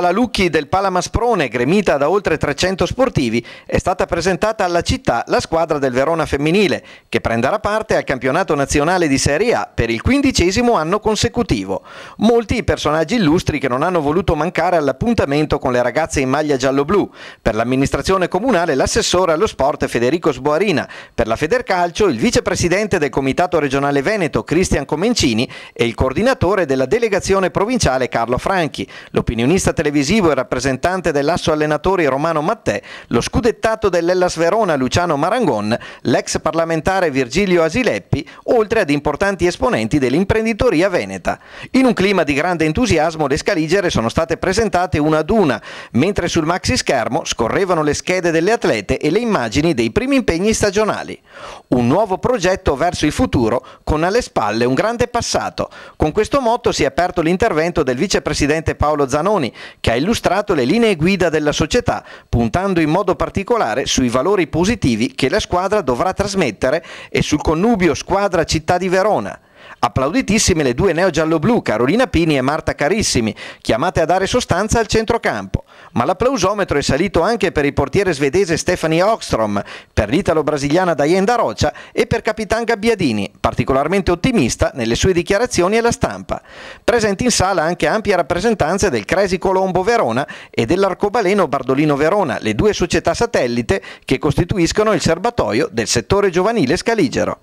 La Lucchi del Palamasprone, gremita da oltre 300 sportivi, è stata presentata alla città la squadra del Verona femminile, che prenderà parte al campionato nazionale di Serie A per il quindicesimo anno consecutivo. Molti i personaggi illustri che non hanno voluto mancare all'appuntamento con le ragazze in maglia giallo-blu, per l'amministrazione comunale l'assessore allo sport Federico Sboarina, per la Federcalcio il vicepresidente del Comitato regionale Veneto Cristian Comencini e il coordinatore della delegazione provinciale Carlo Franchi, l'opinionista televisivo televisivo e rappresentante dell'asso allenatori Romano Mattè, lo scudettato dell'Ellas Verona Luciano Marangon, l'ex parlamentare Virgilio Asileppi, oltre ad importanti esponenti dell'imprenditoria veneta. In un clima di grande entusiasmo le scaligere sono state presentate una ad una, mentre sul maxi schermo scorrevano le schede delle atlete e le immagini dei primi impegni stagionali. Un nuovo progetto verso il futuro con alle spalle un grande passato. Con questo motto si è aperto l'intervento del vicepresidente Paolo Zanoni, che ha illustrato le linee guida della società, puntando in modo particolare sui valori positivi che la squadra dovrà trasmettere e sul connubio squadra-città di Verona. Applauditissime le due neo giallo-blu, Carolina Pini e Marta Carissimi, chiamate a dare sostanza al centrocampo ma l'applausometro è salito anche per il portiere svedese Stefani Ockstrom, per l'italo-brasiliana Dayenda Rocha e per Capitan Gabbiadini, particolarmente ottimista nelle sue dichiarazioni alla stampa. Presenti in sala anche ampie rappresentanze del Cresi Colombo Verona e dell'Arcobaleno Bardolino Verona, le due società satellite che costituiscono il serbatoio del settore giovanile scaligero.